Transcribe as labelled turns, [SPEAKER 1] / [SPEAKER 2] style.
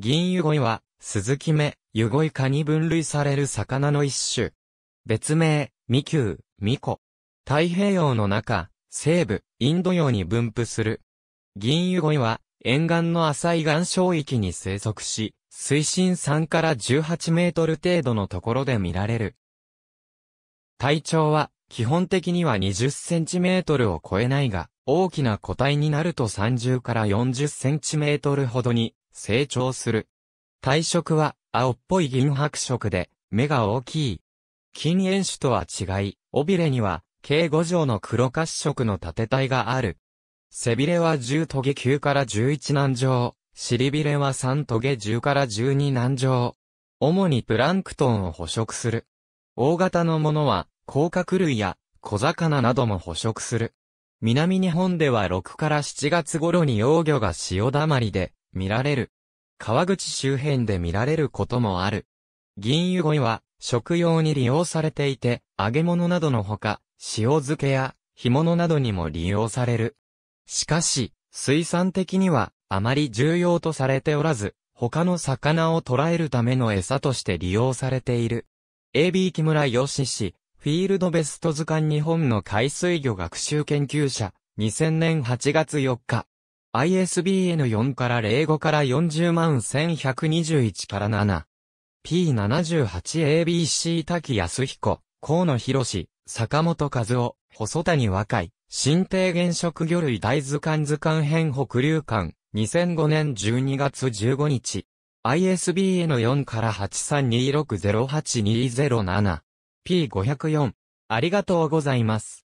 [SPEAKER 1] 銀湯鯉は、鈴
[SPEAKER 2] 木目、湯鯉科に分類される魚の一種。別名、ミキュー、ミコ。太平洋の中、西部、インド洋に分布する。銀湯鯉は、沿岸の浅い岩礁域に生息し、水深3から18メートル程度のところで見られる。体長は、基本的には20センチメートルを超えないが、大きな個体になると30から40センチメートルほどに成長する。体色は青っぽい銀白色で、目が大きい。禁煙種とは違い、尾びれには、計5畳の黒褐色の縦体がある。背びれは10トゲ9から11難乗、尻びれは3トゲ10から12難乗。主にプランクトンを捕食する。大型のものは、甲殻類や小魚なども捕食する。南日本では6から7月頃に幼魚が潮だまりで、見られる。川口周辺で見られることもある。銀湯鯉は食用に利用されていて、揚げ物などのほか、塩漬けや干物などにも利用される。しかし、水産的にはあまり重要とされておらず、他の魚を捕らえるための餌として利用されている。AB 木村義氏、フィールドベスト図鑑日本の海水魚学習研究者、2000年8月4日。ISBN4 から05から40万1121から7。P78ABC 滝康彦、河野博士、坂本和夫、細谷和解、新定原色魚類大図鑑図鑑編北流館、2005年12月15日。ISBN4 から8 3 2 6 0 8 2 0 7 P504。
[SPEAKER 1] ありがとうございます。